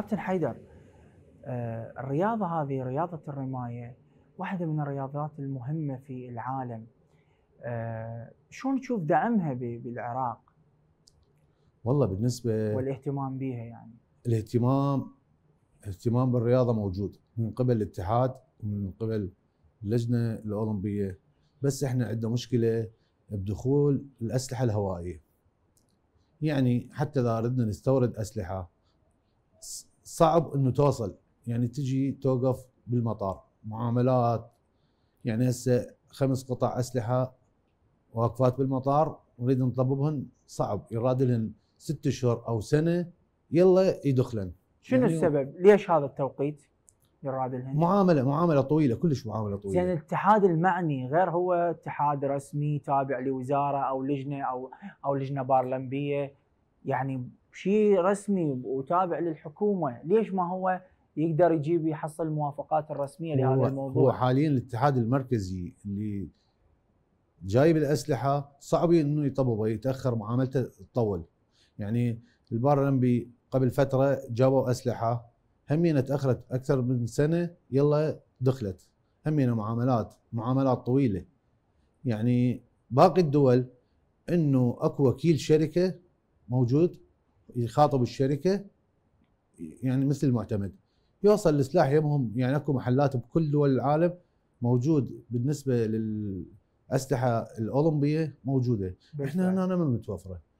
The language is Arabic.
كابتن حيدر آه، الرياضة هذه رياضة الرماية واحدة من الرياضات المهمة في العالم آه، شلون تشوف دعمها بالعراق؟ والله بالنسبة والاهتمام بها يعني الاهتمام الاهتمام بالرياضة موجود من قبل الاتحاد ومن قبل اللجنة الأولمبية بس احنا عندنا مشكلة بدخول الأسلحة الهوائية يعني حتى إذا أردنا نستورد أسلحة صعب انه توصل يعني تجي توقف بالمطار معاملات يعني هسه خمس قطع اسلحه واقفات بالمطار نريد نطببهن صعب يراد لهم ست اشهر او سنه يلا يدخلن شنو يعني السبب؟ ليش هذا التوقيت؟ يراد لهم معامله معامله طويله كلش معامله طويله زين يعني الاتحاد المعني غير هو اتحاد رسمي تابع لوزاره او لجنه او او لجنه بارلمبيه يعني شيء رسمي وتابع للحكومه ليش ما هو يقدر يجيب يحصل الموافقات الرسميه لهذا الموضوع هو حاليا الاتحاد المركزي اللي جايب الاسلحه صعب انه يطببه يتاخر معاملته تطول يعني البارلمبي قبل فتره جابوا اسلحه همينه تاخرت اكثر من سنه يلا دخلت همينه معاملات معاملات طويله يعني باقي الدول انه اكو وكيل شركه موجود يخاطب الشركه يعني مثل المعتمد يوصل السلاح يمهم يعني اكو محلات بكل دول العالم موجود بالنسبه للاسلحه الاولمبيه موجوده احنا هنا ما متوفره